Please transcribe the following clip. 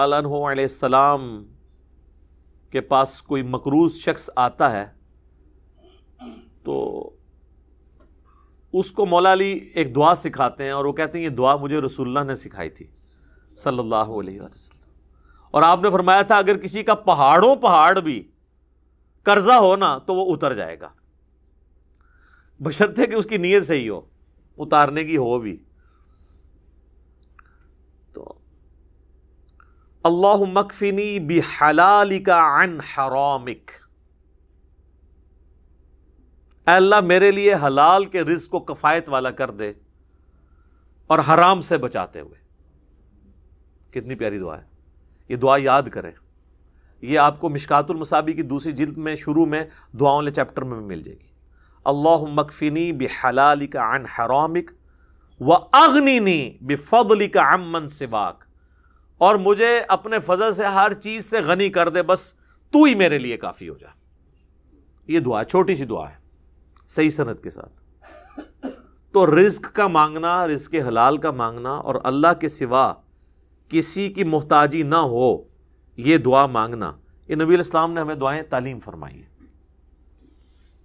सलाम के पास कोई मकरूज शख्स आता है तो उसको मौला अली एक दुआ सिखाते हैं और वो कहते हैं ये दुआ मुझे रसुल्ला ने सिखाई थी सल्लल्लाहु अलैहि वसल्लम और आपने फरमाया था अगर किसी का पहाड़ों पहाड़ भी कर्जा हो ना तो वो उतर जाएगा बशर्ते कि उसकी नीयत सही हो उतारने की हो भी अल्लाह मकफिनी बी हलालिका अन हरामिक अल्लाह मेरे लिए हलाल के रिज को कफायत वाला कर दे और हराम से बचाते हुए कितनी प्यारी दुआ है ये दुआ याद करें ये आपको मिशकातुल मसाबी की दूसरी जिल्द में शुरू में दुआओं वाले चैप्टर में मिल जाएगी अल्लाह मकफिनी बे हलालिका अन हरामिक व अग्निनी बे फदलिका अमन सिवाक और मुझे अपने फजल से हर चीज़ से गनी कर दे बस तू ही मेरे लिए काफ़ी हो जा ये दुआ छोटी सी दुआ है सही सनत के साथ तो रिस्क का मांगना रिस्क हलाल का मांगना और अल्लाह के सिवा किसी की मोहताजी ना हो ये दुआ मांगना ये नबी इस्लाम ने हमें दुआएं तालीम फरमाई है